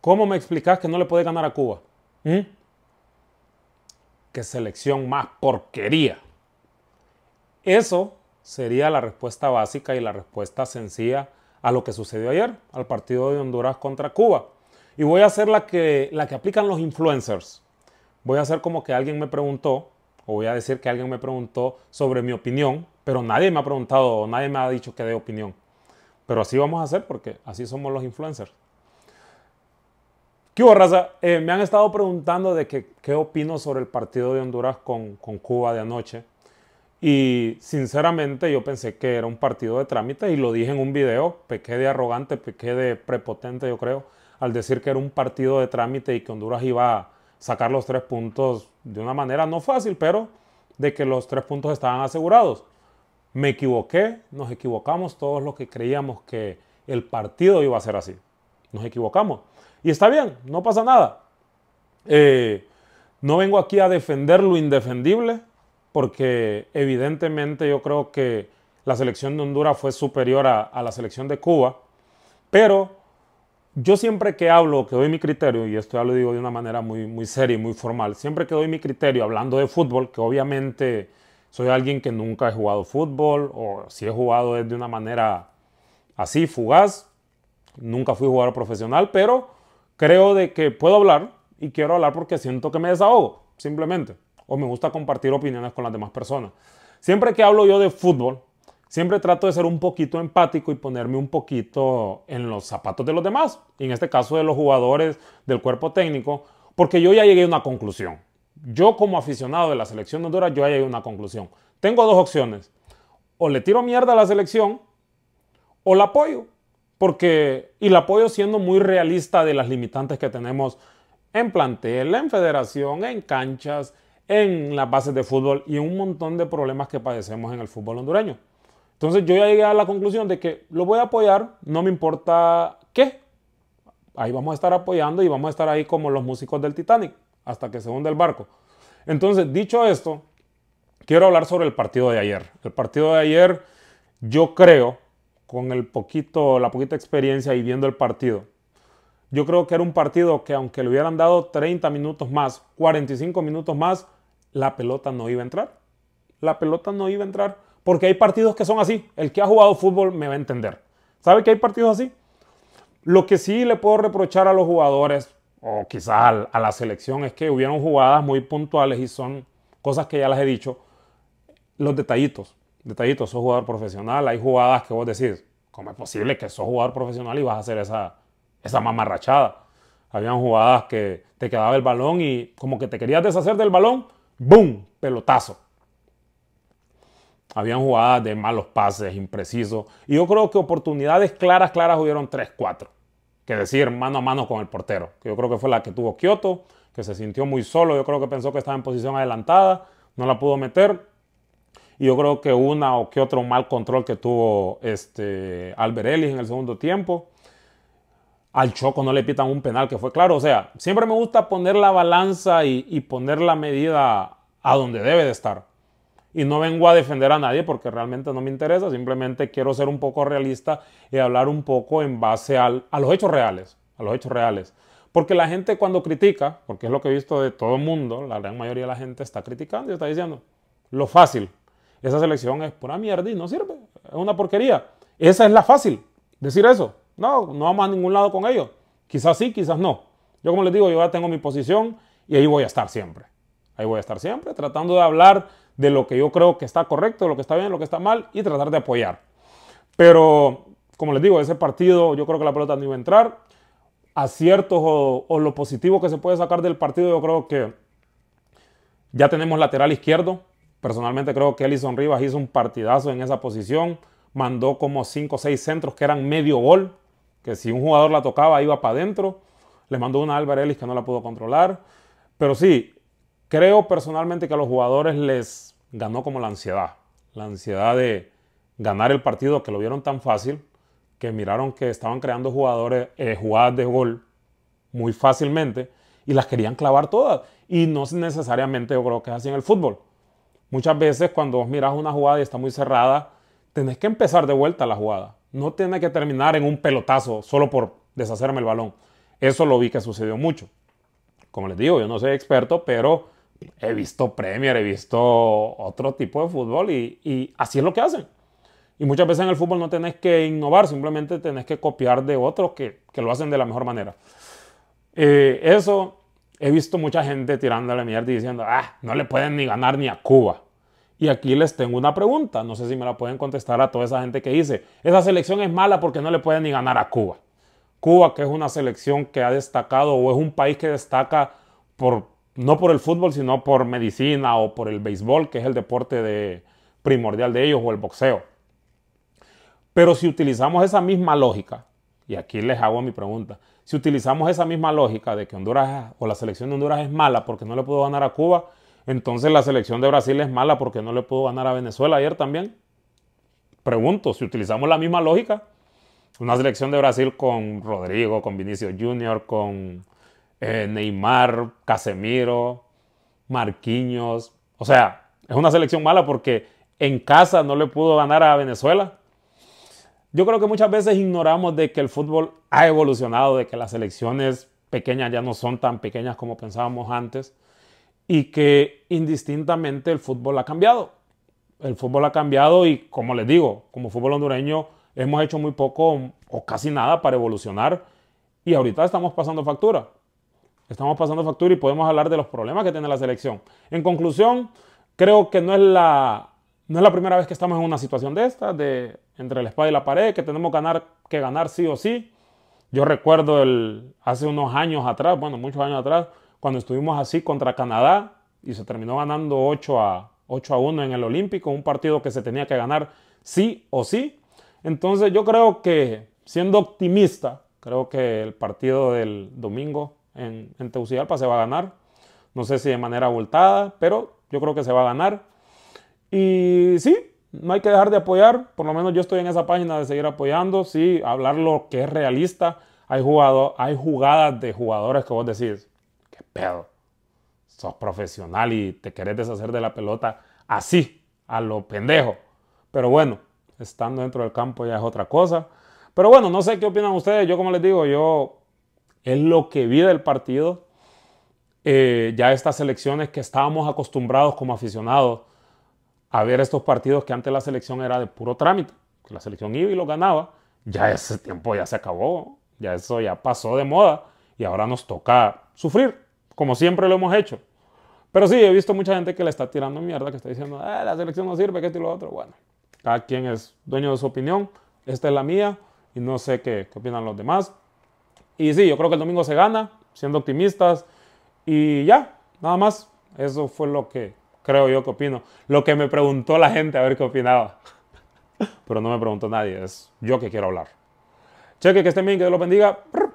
¿Cómo me explicas que no le puede ganar a Cuba? ¿Mm? ¿Qué selección más porquería? Eso sería la respuesta básica y la respuesta sencilla a lo que sucedió ayer, al partido de Honduras contra Cuba. Y voy a hacer la que, la que aplican los influencers. Voy a hacer como que alguien me preguntó, o voy a decir que alguien me preguntó sobre mi opinión, pero nadie me ha preguntado, nadie me ha dicho que dé opinión. Pero así vamos a hacer porque así somos los influencers. ¿Qué hubo, raza? Eh, me han estado preguntando de qué qué opino sobre el partido de Honduras con, con Cuba de anoche. Y sinceramente yo pensé que era un partido de trámite y lo dije en un video, pequé de arrogante, pequé de prepotente yo creo, al decir que era un partido de trámite y que Honduras iba a sacar los tres puntos de una manera no fácil, pero de que los tres puntos estaban asegurados. Me equivoqué, nos equivocamos todos los que creíamos que el partido iba a ser así. Nos equivocamos. Y está bien, no pasa nada. Eh, no vengo aquí a defender lo indefendible, porque evidentemente yo creo que la selección de Honduras fue superior a, la selección de Cuba, pero yo siempre que hablo, que doy mi criterio, y esto ya lo digo de una manera muy, muy seria y muy formal, siempre que doy mi criterio hablando de fútbol, que obviamente soy alguien que nunca he jugado fútbol, o si he jugado es de una manera así, fugaz, nunca fui jugador profesional, pero creo de que puedo hablar y quiero hablar porque siento que me desahogo, simplemente. O me gusta compartir opiniones con las demás personas. Siempre que hablo yo de fútbol, siempre trato de ser un poquito empático y ponerme un poquito en los zapatos de los demás, y en este caso de los jugadores, del cuerpo técnico, porque yo ya llegué a una conclusión. Yo como aficionado de la selección de Honduras, yo ya llegué a una conclusión. Tengo dos opciones. O le tiro mierda a la selección o la apoyo porque, y el apoyo siendo muy realista de las limitantes que tenemos en plantel, en federación, en canchas, en las bases de fútbol y un montón de problemas que padecemos en el fútbol hondureño. Entonces yo ya llegué a la conclusión de que lo voy a apoyar, no me importa qué. Ahí vamos a estar apoyando y vamos a estar ahí como los músicos del Titanic, hasta que se hunda el barco. Entonces, dicho esto, quiero hablar sobre el partido de ayer. El partido de ayer, yo creo con el poquito, la poquita experiencia y viendo el partido. Yo creo que era un partido que aunque le hubieran dado 30 minutos más, 45 minutos más, la pelota no iba a entrar. La pelota no iba a entrar. Porque hay partidos que son así. El que ha jugado fútbol me va a entender. ¿Sabe que hay partidos así? Lo que sí le puedo reprochar a los jugadores, o quizás a la selección, es que hubieron jugadas muy puntuales y son cosas que ya las he dicho. Los detallitos detallito, sos jugador profesional, hay jugadas que vos decís, ¿cómo es posible que sos jugador profesional y vas a hacer esa, esa mamarrachada? Habían jugadas que te quedaba el balón y como que te querías deshacer del balón, ¡boom! Pelotazo. Habían jugadas de malos pases, imprecisos. Y yo creo que oportunidades claras, claras hubieron 3-4. Que decir, mano a mano con el portero. Que yo creo que fue la que tuvo Kioto, que se sintió muy solo. Yo creo que pensó que estaba en posición adelantada. No la pudo meter. Y yo creo que una o que otro mal control que tuvo este Albert Ellis en el segundo tiempo. Al Choco no le pitan un penal que fue claro. O sea, siempre me gusta poner la balanza y, poner la medida a donde debe de estar. Y no vengo a defender a nadie porque realmente no me interesa. Simplemente quiero ser un poco realista y hablar un poco en base al, a los hechos reales. A los hechos reales. Porque la gente cuando critica, porque es lo que he visto de todo el mundo, la gran mayoría de la gente está criticando y está diciendo lo fácil esa selección es pura mierda y no sirve, es una porquería. Esa es la fácil, decir eso. No, no vamos a ningún lado con ellos. Quizás sí, quizás no. Yo como les digo, yo ya tengo mi posición y ahí voy a estar siempre. Ahí voy a estar siempre tratando de hablar de lo que yo creo que está correcto, lo que está bien, lo que está mal y tratar de apoyar. Pero, como les digo, ese partido yo creo que la pelota no iba a entrar. Aciertos o lo positivo que se puede sacar del partido, yo creo que ya tenemos lateral izquierdo. Personalmente creo que Ellison Rivas hizo un partidazo en esa posición. Mandó como 5 o 6 centros que eran medio gol, que si un jugador la tocaba iba para adentro. Le mandó una a Álvarez que no la pudo controlar. Pero sí, creo personalmente que a los jugadores les ganó como la ansiedad. La ansiedad de ganar el partido que lo vieron tan fácil, que miraron que estaban creando jugadores, eh, jugadas de gol muy fácilmente y las querían clavar todas. Y no necesariamente yo creo que es así en el fútbol. Muchas veces cuando vos mirás una jugada y está muy cerrada, tenés que empezar de vuelta la jugada. No tiene que terminar en un pelotazo solo por deshacerme el balón. Eso lo vi que sucedió mucho. Como les digo, yo no soy experto, pero he visto Premier, he visto otro tipo de fútbol y, así es lo que hacen. Y muchas veces en el fútbol no tenés que innovar, simplemente tenés que copiar de otros que, lo hacen de la mejor manera. Eh, eso he visto mucha gente tirándole mierda y diciendo, ah, no le pueden ni ganar ni a Cuba. Y aquí les tengo una pregunta, no sé si me la pueden contestar a toda esa gente que dice, esa selección es mala porque no le pueden ni ganar a Cuba. Cuba, que es una selección que ha destacado o es un país que destaca por, no por el fútbol, sino por medicina o por el béisbol, que es el deporte de, primordial de ellos, o el boxeo. Pero si utilizamos esa misma lógica y aquí les hago mi pregunta. Si utilizamos esa misma lógica de que Honduras o la selección de Honduras es mala porque no le pudo ganar a Cuba, entonces la selección de Brasil es mala porque no le pudo ganar a Venezuela ayer también. Pregunto, si utilizamos la misma lógica, una selección de Brasil con Rodrigo, con Vinicius Junior, con eh, Neymar, Casemiro, Marquinhos. O sea, es una selección mala porque en casa no le pudo ganar a Venezuela. Yo creo que muchas veces ignoramos de que el fútbol ha evolucionado, de que las selecciones pequeñas ya no son tan pequeñas como pensábamos antes y que indistintamente el fútbol ha cambiado. El fútbol ha cambiado y como les digo, como fútbol hondureño hemos hecho muy poco o casi nada para evolucionar y ahorita estamos pasando factura. Estamos pasando factura y podemos hablar de los problemas que tiene la selección. En conclusión, creo que no es la no es la primera vez que estamos en una situación de esta, de entre la espada y la pared, que tenemos que ganar, que ganar sí o sí. Yo recuerdo el, hace unos años atrás, bueno, muchos años atrás, cuando estuvimos así contra Canadá y se terminó ganando 8 a, 8 a 1 en el Olímpico, un partido que se tenía que ganar sí o sí. Entonces yo creo que, siendo optimista, creo que el partido del domingo en, en Tegucigalpa se va a ganar. No sé si de manera voltada, pero yo creo que se va a ganar. Y sí, no hay que dejar de apoyar, por lo menos yo estoy en esa página de seguir apoyando, sí, hablar lo que es realista. Hay, jugado hay jugadas de jugadores que vos decís, qué pedo, sos profesional y te querés deshacer de la pelota así, a lo pendejo. Pero bueno, estando dentro del campo ya es otra cosa. Pero bueno, no sé qué opinan ustedes. Yo como les digo, yo es lo que vi del partido. Eh, ya estas elecciones que estábamos acostumbrados como aficionados a ver estos partidos que antes la selección era de puro trámite, la selección iba y lo ganaba, ya ese tiempo ya se acabó, ya eso ya pasó de moda y ahora nos toca sufrir, como siempre lo hemos hecho. Pero sí, he visto mucha gente que le está tirando mierda, que está diciendo, ah, la selección no sirve, que esto y lo otro. Bueno, cada quien es dueño de su opinión, esta es la mía y no sé qué, qué opinan los demás. Y sí, yo creo que el domingo se gana, siendo optimistas y ya, nada más. Eso fue lo que creo yo que opino. Lo que me preguntó la gente a ver qué opinaba. Pero no me preguntó nadie, es yo que quiero hablar. Cheque, que estén bien, que Dios los bendiga.